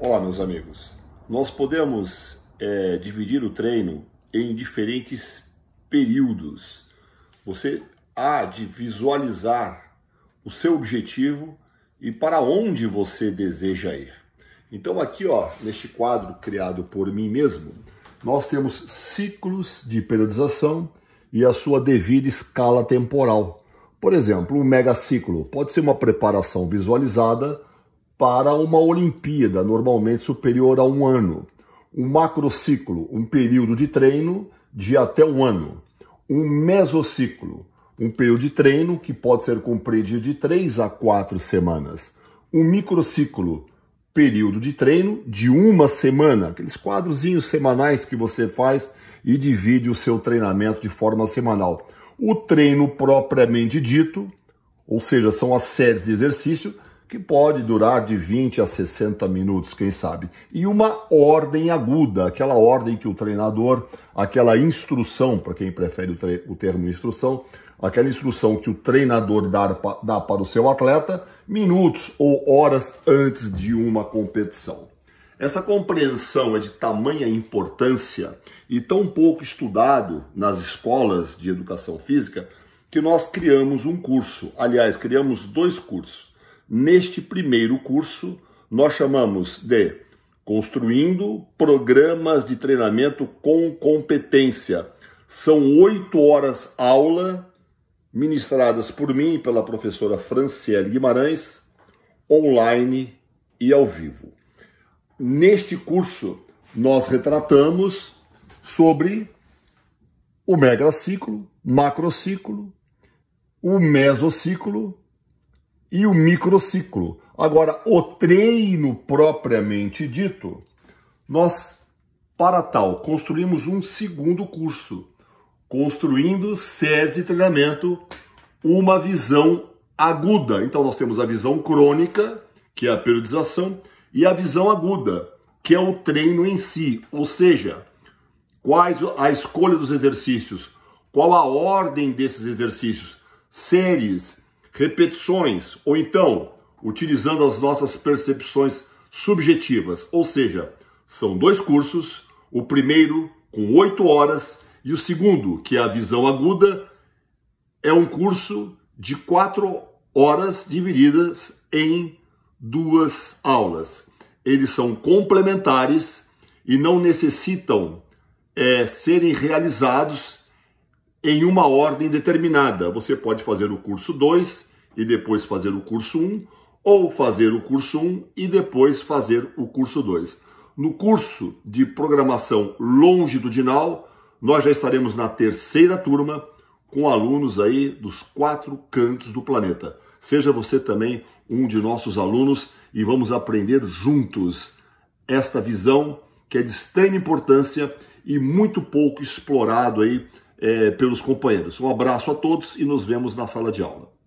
Olá, meus amigos. Nós podemos é, dividir o treino em diferentes períodos. Você há de visualizar o seu objetivo e para onde você deseja ir. Então aqui, ó, neste quadro criado por mim mesmo, nós temos ciclos de periodização e a sua devida escala temporal. Por exemplo, um megaciclo pode ser uma preparação visualizada para uma Olimpíada, normalmente superior a um ano. Um macrociclo, um período de treino de até um ano. Um mesociclo, um período de treino que pode ser compreendido de três a quatro semanas. Um microciclo, período de treino de uma semana, aqueles quadrozinhos semanais que você faz e divide o seu treinamento de forma semanal. O treino propriamente dito, ou seja, são as séries de exercício, que pode durar de 20 a 60 minutos, quem sabe. E uma ordem aguda, aquela ordem que o treinador, aquela instrução, para quem prefere o, o, termo instrução, aquela instrução que o treinador dá, dá para o seu atleta minutos ou horas antes de uma competição. Essa compreensão é de tamanha importância e tão pouco estudado nas escolas de educação física que nós criamos um curso, aliás, criamos dois cursos Neste primeiro curso, nós chamamos de Construindo Programas de Treinamento com Competência. São oito horas aula, ministradas por mim e pela professora Franciele Guimarães, online e ao vivo. Neste curso, nós retratamos sobre o megaciclo, macrociclo, o mesociclo e o microciclo. Agora, o treino propriamente dito, nós, para tal, construímos um segundo curso, construindo séries de treinamento, uma visão aguda. Então, nós temos a visão crônica, que é a periodização, e a visão aguda, que é o treino em si, ou seja, quais a escolha dos exercícios, qual a ordem desses exercícios, séries, repetições, ou então utilizando as nossas percepções subjetivas. Ou seja, são dois cursos, o primeiro com oito horas e o segundo, que é a visão aguda, é um curso de quatro horas divididas em duas aulas. Eles são complementares e não necessitam é, serem realizados em uma ordem determinada. Você pode fazer o curso 2 e depois fazer o curso 1, um, ou fazer o curso 1 um e depois fazer o curso 2. No curso de programação longitudinal, nós já estaremos na terceira turma com alunos aí dos quatro cantos do planeta. Seja você também um de nossos alunos e vamos aprender juntos esta visão que é de extrema importância e muito pouco explorado aí é, pelos companheiros. Um abraço a todos e nos vemos na sala de aula.